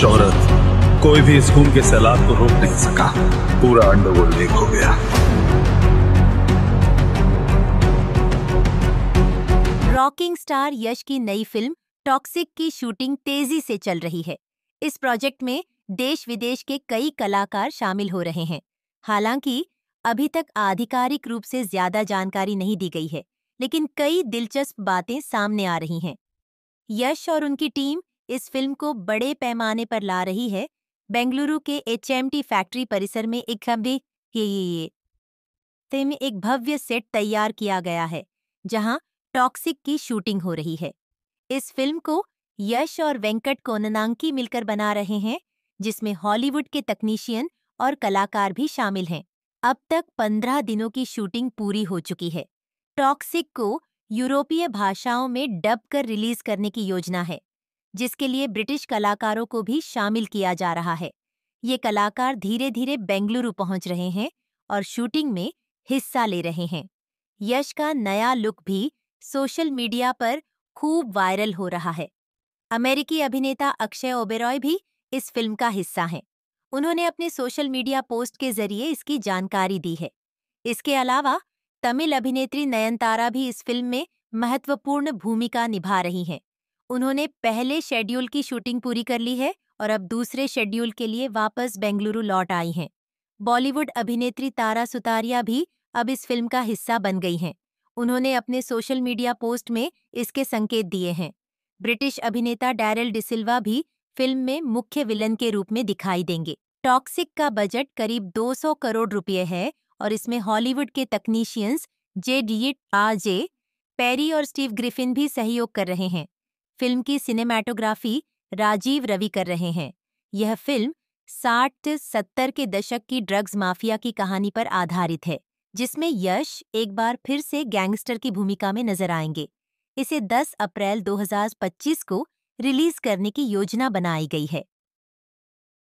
शोहरत कोई भी इस खून के सैलाब को रोक नहीं सका पूरा अंडरवर्ल्ड एक हो गया रॉकिंग स्टार यश की नई फिल्म टॉक्सिक की शूटिंग तेजी से चल रही है इस प्रोजेक्ट में देश विदेश के कई कलाकार शामिल हो रहे हैं हालांकि अभी तक आधिकारिक रूप से ज्यादा जानकारी नहीं दी गई है लेकिन कई दिलचस्प बातें सामने आ रही हैं यश और उनकी टीम इस फिल्म को बड़े पैमाने पर ला रही है बेंगलुरु के एचएमटी फैक्ट्री परिसर में एक खंबे ये ये ये फिल्म एक भव्य सेट तैयार किया गया है जहां टॉक्सिक की शूटिंग हो रही है इस फिल्म को यश और वेंकट कोननांकी मिलकर बना रहे हैं जिसमें हॉलीवुड के तकनीशियन और कलाकार भी शामिल हैं अब तक पंद्रह दिनों की शूटिंग पूरी हो चुकी है टॉक्सिक को यूरोपीय भाषाओं में डब कर रिलीज करने की योजना है जिसके लिए ब्रिटिश कलाकारों को भी शामिल किया जा रहा है ये कलाकार धीरे धीरे बेंगलुरु पहुंच रहे हैं और शूटिंग में हिस्सा ले रहे हैं यश का नया लुक भी सोशल मीडिया पर खूब वायरल हो रहा है अमेरिकी अभिनेता अक्षय ओबेरॉय भी इस फिल्म का हिस्सा हैं उन्होंने अपने सोशल मीडिया पोस्ट के जरिए इसकी जानकारी दी है इसके अलावा तमिल अभिनेत्री नयनतारा भी इस फिल्म में महत्वपूर्ण भूमिका निभा रही हैं उन्होंने पहले शेड्यूल की शूटिंग पूरी कर ली है और अब दूसरे शेड्यूल के लिए वापस बेंगलुरु लौट आई हैं बॉलीवुड अभिनेत्री तारा सुतारिया भी अब इस फिल्म का हिस्सा बन गई हैं उन्होंने अपने सोशल मीडिया पोस्ट में इसके संकेत दिए हैं ब्रिटिश अभिनेता डैरल डिसिल्वा भी फिल्म में मुख्य विलन के रूप में दिखाई देंगे टॉक्सिक का बजट करीब 200 करोड़ रुपये है और इसमें हॉलीवुड के तकनीशियंस जे डी आ जे पैरी और स्टीव ग्रिफिन भी सहयोग कर रहे हैं फिल्म की सिनेमैटोग्राफी राजीव रवि कर रहे हैं यह फिल्म साठ सत्तर के दशक की ड्रग्स माफिया की कहानी पर आधारित है जिसमें यश एक बार फिर से गैंगस्टर की भूमिका में नजर आएंगे इसे 10 अप्रैल 2025 को रिलीज करने की योजना बनाई गई है